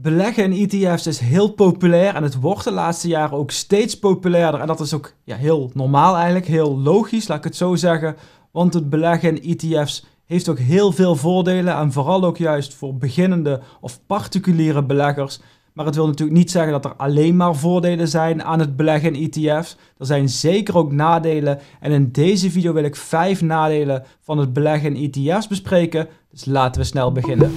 Beleggen in ETF's is heel populair en het wordt de laatste jaren ook steeds populairder. En dat is ook ja, heel normaal eigenlijk, heel logisch, laat ik het zo zeggen. Want het beleggen in ETF's heeft ook heel veel voordelen en vooral ook juist voor beginnende of particuliere beleggers. Maar het wil natuurlijk niet zeggen dat er alleen maar voordelen zijn aan het beleggen in ETF's. Er zijn zeker ook nadelen en in deze video wil ik vijf nadelen van het beleggen in ETF's bespreken. Dus laten we snel beginnen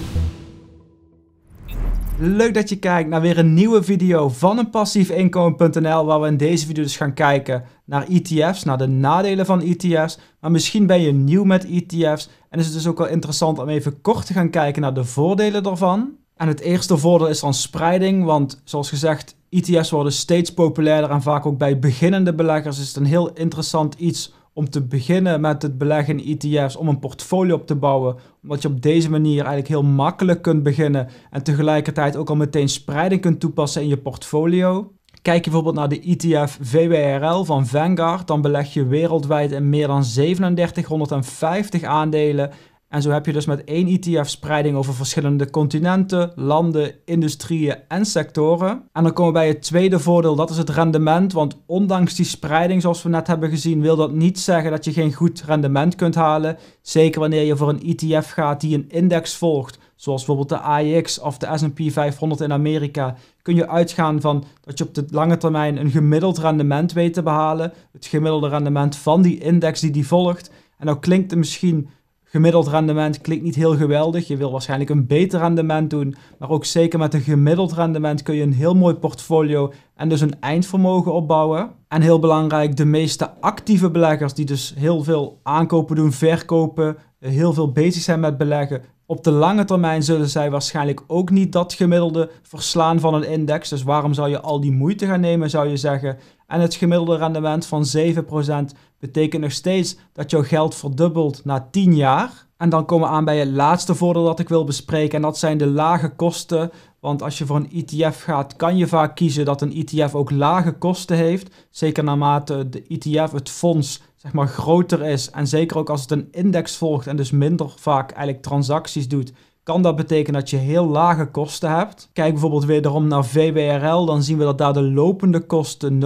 leuk dat je kijkt naar weer een nieuwe video van een passiefinkomen.nl waar we in deze video dus gaan kijken naar ETF's, naar de nadelen van ETF's. Maar misschien ben je nieuw met ETF's en is het dus ook wel interessant om even kort te gaan kijken naar de voordelen daarvan. En het eerste voordeel is dan spreiding, want zoals gezegd, ETF's worden steeds populairder en vaak ook bij beginnende beleggers is het een heel interessant iets om te beginnen met het beleggen in ETF's, om een portfolio op te bouwen. Omdat je op deze manier eigenlijk heel makkelijk kunt beginnen en tegelijkertijd ook al meteen spreiding kunt toepassen in je portfolio. Kijk je bijvoorbeeld naar de ETF VWRL van Vanguard, dan beleg je wereldwijd in meer dan 3750 aandelen en zo heb je dus met één ETF spreiding over verschillende continenten, landen, industrieën en sectoren. En dan komen we bij het tweede voordeel, dat is het rendement. Want ondanks die spreiding, zoals we net hebben gezien, wil dat niet zeggen dat je geen goed rendement kunt halen. Zeker wanneer je voor een ETF gaat die een index volgt, zoals bijvoorbeeld de AEX of de S&P 500 in Amerika, kun je uitgaan van dat je op de lange termijn een gemiddeld rendement weet te behalen. Het gemiddelde rendement van die index die die volgt. En nou klinkt het misschien gemiddeld rendement klinkt niet heel geweldig. Je wil waarschijnlijk een beter rendement doen. Maar ook zeker met een gemiddeld rendement kun je een heel mooi portfolio en dus een eindvermogen opbouwen. En heel belangrijk, de meeste actieve beleggers die dus heel veel aankopen doen, verkopen, heel veel bezig zijn met beleggen. Op de lange termijn zullen zij waarschijnlijk ook niet dat gemiddelde verslaan van een index. Dus waarom zou je al die moeite gaan nemen, zou je zeggen. En het gemiddelde rendement van 7% betekent nog steeds dat jouw geld verdubbelt na 10 jaar. En dan komen we aan bij het laatste voordeel dat ik wil bespreken. En dat zijn de lage kosten. Want als je voor een ETF gaat, kan je vaak kiezen dat een ETF ook lage kosten heeft. Zeker naarmate de ETF, het fonds, zeg maar groter is. En zeker ook als het een index volgt en dus minder vaak eigenlijk transacties doet kan dat betekenen dat je heel lage kosten hebt. Kijk bijvoorbeeld daarom naar VWRL, dan zien we dat daar de lopende kosten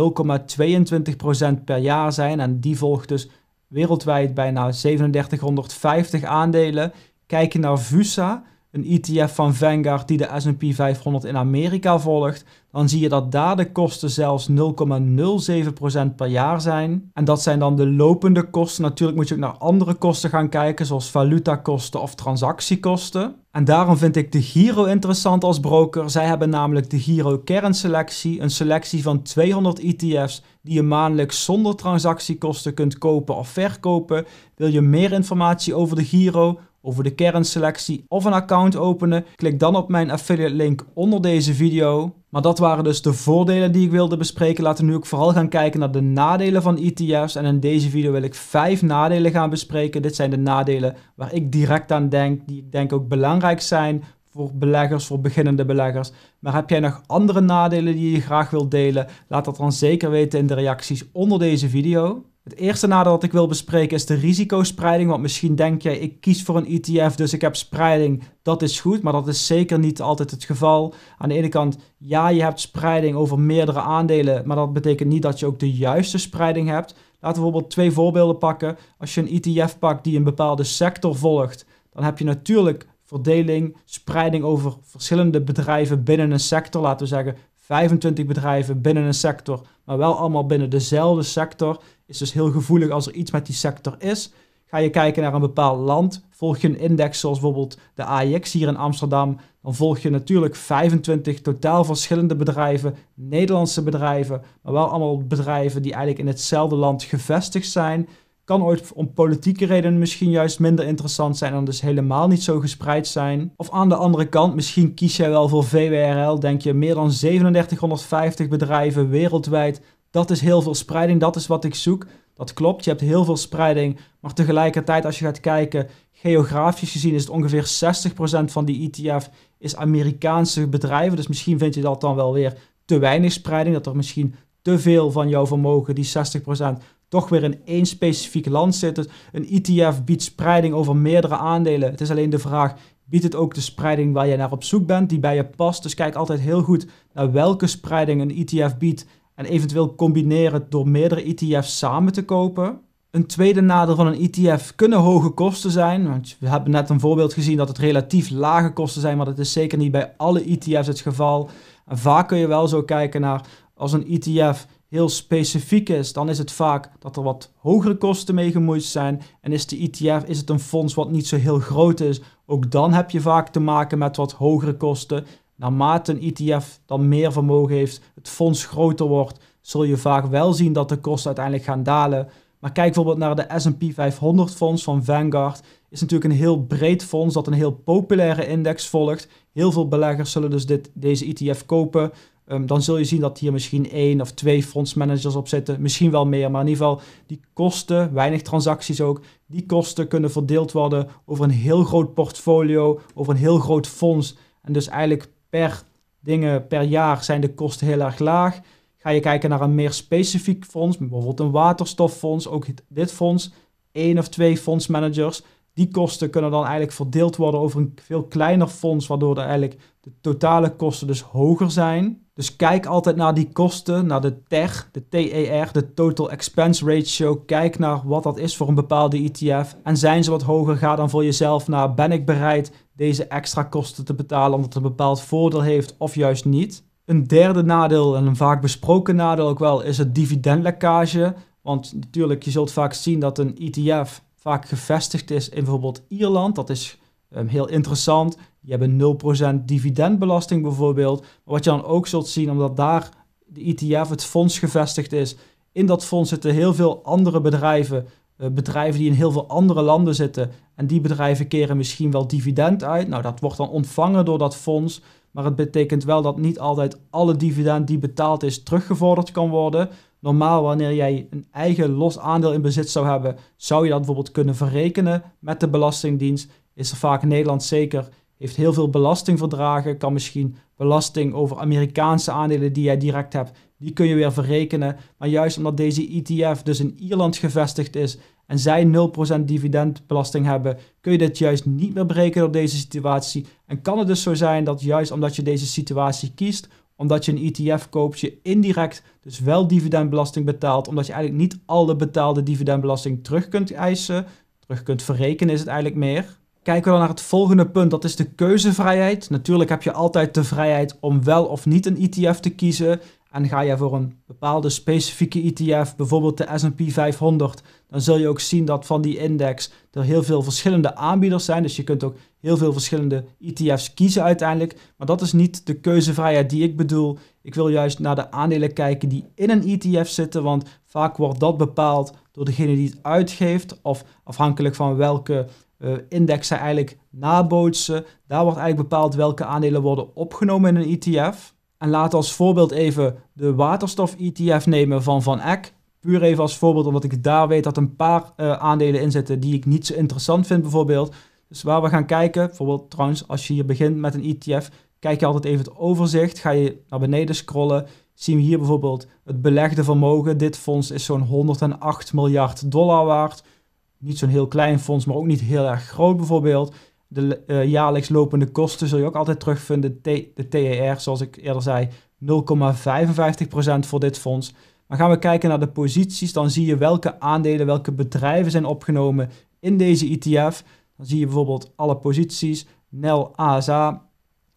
0,22% per jaar zijn. En die volgt dus wereldwijd bijna 3750 aandelen. Kijk je naar VUSA, een ETF van Vanguard die de S&P 500 in Amerika volgt, dan zie je dat daar de kosten zelfs 0,07% per jaar zijn. En dat zijn dan de lopende kosten. Natuurlijk moet je ook naar andere kosten gaan kijken, zoals valutakosten of transactiekosten. En daarom vind ik de Giro interessant als broker. Zij hebben namelijk de Giro kernselectie, een selectie van 200 ETF's die je maandelijks zonder transactiekosten kunt kopen of verkopen. Wil je meer informatie over de Giro? over de kernselectie of een account openen, klik dan op mijn affiliate link onder deze video. Maar dat waren dus de voordelen die ik wilde bespreken. Laten we nu ook vooral gaan kijken naar de nadelen van ETF's. En in deze video wil ik vijf nadelen gaan bespreken. Dit zijn de nadelen waar ik direct aan denk, die ik denk ook belangrijk zijn voor beleggers, voor beginnende beleggers. Maar heb jij nog andere nadelen die je graag wilt delen? Laat dat dan zeker weten in de reacties onder deze video. Het eerste nadeel dat ik wil bespreken is de risicospreiding. Want misschien denk jij, ik kies voor een ETF, dus ik heb spreiding. Dat is goed, maar dat is zeker niet altijd het geval. Aan de ene kant, ja, je hebt spreiding over meerdere aandelen, maar dat betekent niet dat je ook de juiste spreiding hebt. Laten we bijvoorbeeld twee voorbeelden pakken. Als je een ETF pakt die een bepaalde sector volgt, dan heb je natuurlijk verdeling, spreiding over verschillende bedrijven binnen een sector. Laten we zeggen 25 bedrijven binnen een sector, maar wel allemaal binnen dezelfde sector. Is dus heel gevoelig als er iets met die sector is. Ga je kijken naar een bepaald land, volg je een index zoals bijvoorbeeld de AIX hier in Amsterdam, dan volg je natuurlijk 25 totaal verschillende bedrijven, Nederlandse bedrijven, maar wel allemaal bedrijven die eigenlijk in hetzelfde land gevestigd zijn kan ooit om politieke redenen misschien juist minder interessant zijn en dus helemaal niet zo gespreid zijn. Of aan de andere kant, misschien kies jij wel voor VWRL, denk je meer dan 3750 bedrijven wereldwijd. Dat is heel veel spreiding, dat is wat ik zoek. Dat klopt, je hebt heel veel spreiding, maar tegelijkertijd als je gaat kijken, geografisch gezien is het ongeveer 60% van die ETF is Amerikaanse bedrijven. Dus misschien vind je dat dan wel weer te weinig spreiding, dat er misschien te veel van jouw vermogen, die 60%, toch weer in één specifiek land zitten. een ETF biedt spreiding over meerdere aandelen. Het is alleen de vraag, biedt het ook de spreiding waar jij naar op zoek bent, die bij je past? Dus kijk altijd heel goed naar welke spreiding een ETF biedt en eventueel combineren door meerdere ETF's samen te kopen. Een tweede nadeel van een ETF kunnen hoge kosten zijn. Want we hebben net een voorbeeld gezien dat het relatief lage kosten zijn, maar dat is zeker niet bij alle ETF's het geval. vaak kun je wel zo kijken naar als een ETF heel specifiek is, dan is het vaak dat er wat hogere kosten mee gemoeid zijn. En is de ETF is het een fonds wat niet zo heel groot is, ook dan heb je vaak te maken met wat hogere kosten. Naarmate een ETF dan meer vermogen heeft, het fonds groter wordt, zul je vaak wel zien dat de kosten uiteindelijk gaan dalen. Maar kijk bijvoorbeeld naar de S&P 500 fonds van Vanguard. Is natuurlijk een heel breed fonds dat een heel populaire index volgt. Heel veel beleggers zullen dus dit, deze ETF kopen. Ehm, dan zul je zien dat hier misschien één of twee fondsmanagers op zitten. Misschien wel meer, maar in ieder geval die kosten, weinig transacties ook, die kosten kunnen verdeeld worden over een heel groot portfolio, over een heel groot fonds. En dus eigenlijk per dingen per jaar zijn de kosten heel erg laag. Ga je kijken naar een meer specifiek fonds, bijvoorbeeld een waterstoffonds, ook dit fonds, één of twee fondsmanagers. Die kosten kunnen dan eigenlijk verdeeld worden over een veel kleiner fonds, waardoor er eigenlijk de totale kosten dus hoger zijn. Dus kijk altijd naar die kosten, naar de TER, de TER, de Total Expense Ratio. Kijk naar wat dat is voor een bepaalde ETF. En zijn ze wat hoger, ga dan voor jezelf naar: ben ik bereid deze extra kosten te betalen omdat het een bepaald voordeel heeft of juist niet? Een derde nadeel, en een vaak besproken nadeel ook wel, is het dividendlekkage. Want natuurlijk, je zult vaak zien dat een ETF vaak gevestigd is in bijvoorbeeld Ierland. Dat is ehm, heel interessant. Je hebt een 0% dividendbelasting bijvoorbeeld. Maar wat je dan ook zult zien, omdat daar de ETF, het fonds gevestigd is, in dat fonds zitten heel veel andere bedrijven, eh, bedrijven die in heel veel andere landen zitten. En die bedrijven keren misschien wel dividend uit. Nou, dat wordt dan ontvangen door dat fonds. Maar het betekent wel dat niet altijd alle dividend die betaald is teruggevorderd kan worden. Normaal, wanneer jij een eigen los aandeel in bezit zou hebben, zou je dat bijvoorbeeld kunnen verrekenen met de Belastingdienst. Is er vaak Nederland zeker heeft heel veel belasting verdragen, kan misschien belasting over Amerikaanse aandelen die jij direct hebt, die kun je weer verrekenen. Maar juist omdat deze ETF dus in Ierland gevestigd is en zij 0% dividendbelasting hebben, kun je dit juist niet meer berekenen op deze situatie. En kan het dus zo zijn dat juist omdat je deze situatie kiest, omdat je een ETF koopt, je indirect dus wel dividendbelasting betaalt, omdat je eigenlijk niet al de betaalde dividendbelasting terug kunt eisen, terug kunt verrekenen is het eigenlijk meer. Kijken we dan naar het volgende punt, dat is de keuzevrijheid. Natuurlijk heb je altijd de vrijheid om wel of niet een ETF te kiezen. En ga je voor een bepaalde specifieke ETF, bijvoorbeeld de SP 500, dan zul je ook zien dat van die index er heel veel verschillende aanbieders zijn. Dus je kunt ook heel veel verschillende ETF's kiezen uiteindelijk. Maar dat is niet de keuzevrijheid die ik bedoel. Ik wil juist naar de aandelen kijken die in een ETF zitten, want vaak wordt dat bepaald door degene die het uitgeeft of afhankelijk van welke uh, indexen eigenlijk nabootsen. Daar wordt eigenlijk bepaald welke aandelen worden opgenomen in een ETF. En laat als voorbeeld even de waterstof-ETF nemen van Van Eck. Puur even als voorbeeld, omdat ik daar weet dat een paar eh, aandelen in zitten die ik niet zo interessant vind bijvoorbeeld. Dus waar we gaan kijken, bijvoorbeeld trouwens als je hier begint met een ETF, kijk je altijd even het overzicht. Ga je naar beneden scrollen, zien we hier bijvoorbeeld het belegde vermogen. Dit fonds is zo'n 108 miljard dollar waard niet zo'n heel klein fonds, maar ook niet heel erg groot bijvoorbeeld. De eh, jaarlijks lopende kosten zul je ook altijd terugvinden. De, de TER, zoals ik eerder zei, 0,55% voor dit fonds. Maar gaan we kijken naar de posities, dan zie je welke aandelen, welke bedrijven zijn opgenomen in deze ETF. Dan zie je bijvoorbeeld alle posities. NEL ASA,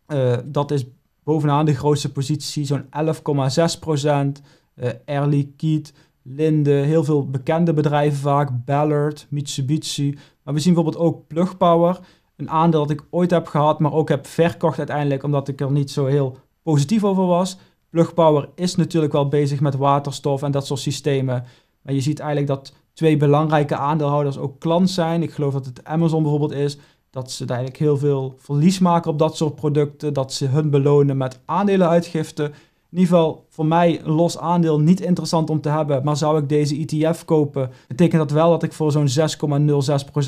eh, dat is bovenaan de grootste positie, zo'n 11,6%. Uh, eh, Air Liquide, Linde, heel veel bekende bedrijven vaak, Ballard, Mitsubishi. Maar we zien bijvoorbeeld ook Plug Power, een aandeel dat ik ooit heb gehad, maar ook heb verkocht uiteindelijk omdat ik er niet zo heel positief over was. Plug Power is natuurlijk wel bezig met waterstof en dat soort systemen. Maar je ziet eigenlijk dat twee belangrijke aandeelhouders ook klant zijn. Ik geloof dat het Amazon bijvoorbeeld is. Dat ze eigenlijk heel veel verlies maken op dat soort producten. Dat ze hun belonen met aandelenuitgiften in ieder geval voor mij een los aandeel niet interessant om te hebben. Maar zou ik deze ETF kopen, betekent dat wel dat ik voor zo'n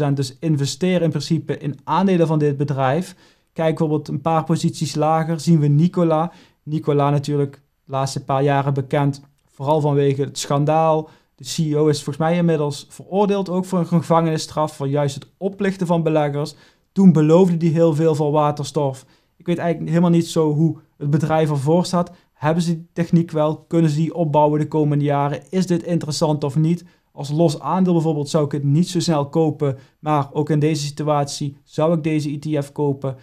6,06% dus investeer in principe in aandelen van dit bedrijf. Kijk bijvoorbeeld een paar posities lager, zien we Nicola. Nicola natuurlijk de laatste paar jaren bekend, vooral vanwege het schandaal. De CEO is volgens mij inmiddels veroordeeld ook voor een gevangenisstraf voor juist het oplichten van beleggers. Toen beloofde hij heel veel voor waterstof. Ik weet eigenlijk helemaal niet zo hoe het bedrijf ervoor staat. Hebben ze die techniek wel? Kunnen ze die opbouwen de komende jaren? Is dit interessant of niet? Als los aandeel bijvoorbeeld zou ik het niet zo snel kopen. Maar ook in deze situatie zou ik deze ETF kopen.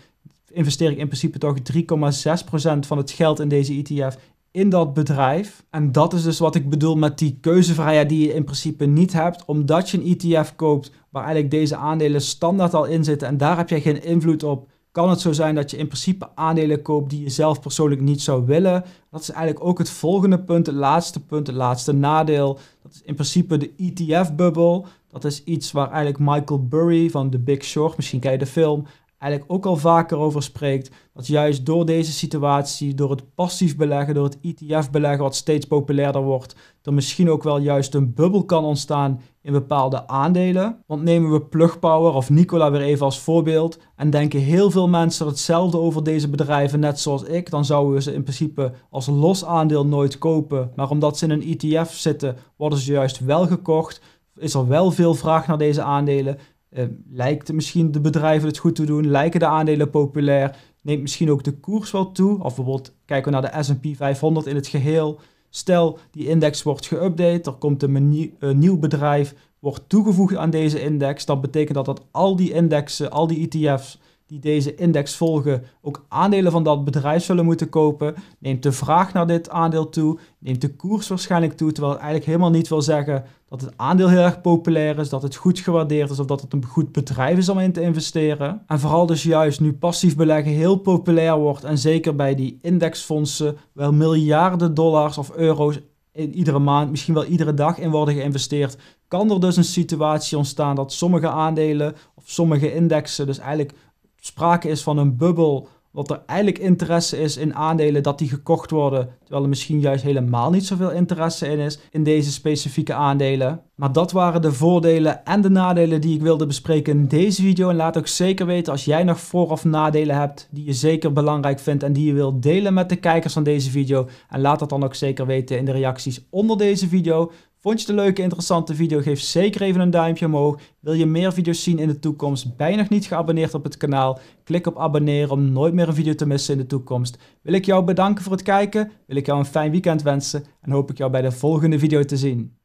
Investeer ik in principe toch 3,6% van het geld in deze ETF in dat bedrijf. En dat is dus wat ik bedoel met die keuzevrijheid die je in principe niet hebt. Omdat je een ETF koopt waar eigenlijk deze aandelen standaard al in zitten en daar heb jij geen invloed op kan het zo zijn dat je in principe aandelen koopt die je zelf persoonlijk niet zou willen. Dat is eigenlijk ook het volgende punt, het laatste punt, het laatste nadeel. Dat is in principe de ETF-bubbel. Dat is iets waar eigenlijk Michael Burry van The Big Short, misschien ken je de film, eigenlijk ook al vaker over spreekt. Dat juist door deze situatie, door het passief beleggen, door het ETF-beleggen, wat steeds populairder wordt, er misschien ook wel juist een bubbel kan ontstaan in bepaalde aandelen. Want nemen we Plug Power of Nicola weer even als voorbeeld en denken heel veel mensen hetzelfde over deze bedrijven, net zoals ik, dan zouden we ze in principe als los aandeel nooit kopen. Maar omdat ze in een ETF zitten, worden ze juist wel gekocht. Is er wel veel vraag naar deze aandelen? Uh, lijkt misschien de bedrijven het goed te doen? Lijken de aandelen populair? Neemt misschien ook de koers wel toe? Of bijvoorbeeld kijken we naar de SP 500 in het geheel. Stel, die index wordt geüpdate, er komt een, nieuw, een nieuw bedrijf, wordt toegevoegd aan deze index. Dan betekent dat dat al die indexen, al die ETF's die deze index volgen ook aandelen van dat bedrijf zullen moeten kopen, neemt de vraag naar dit aandeel toe, neemt de koers waarschijnlijk toe, terwijl het eigenlijk helemaal niet wil zeggen dat het aandeel heel erg populair is, dat het goed gewaardeerd is of dat het een goed bedrijf is om in te investeren. En vooral dus juist nu passief beleggen heel populair wordt en zeker bij die indexfondsen wel miljarden dollars of euro's in iedere maand, misschien wel iedere dag in worden geïnvesteerd, kan er dus een situatie ontstaan dat sommige aandelen of sommige indexen dus eigenlijk sprake is van een bubbel, wat er eigenlijk interesse is in aandelen dat die gekocht worden, terwijl er misschien juist helemaal niet zoveel interesse in is in deze specifieke aandelen. Maar dat waren de voordelen en de nadelen die ik wilde bespreken in deze video. En laat ook zeker weten als jij nog voor- of nadelen hebt die je zeker belangrijk vindt en die je wilt delen met de kijkers van deze video. En laat dat dan ook zeker weten in de reacties onder deze video, Vond je het een leuke, interessante video? Geef zeker even een duimpje omhoog. Wil je meer video's zien in de toekomst? Ben je nog niet geabonneerd op het kanaal? Klik op abonneren om nooit meer een video te missen in de toekomst. Wil ik jou bedanken voor het kijken, wil ik jou een fijn weekend wensen en hoop ik jou bij de volgende video te zien.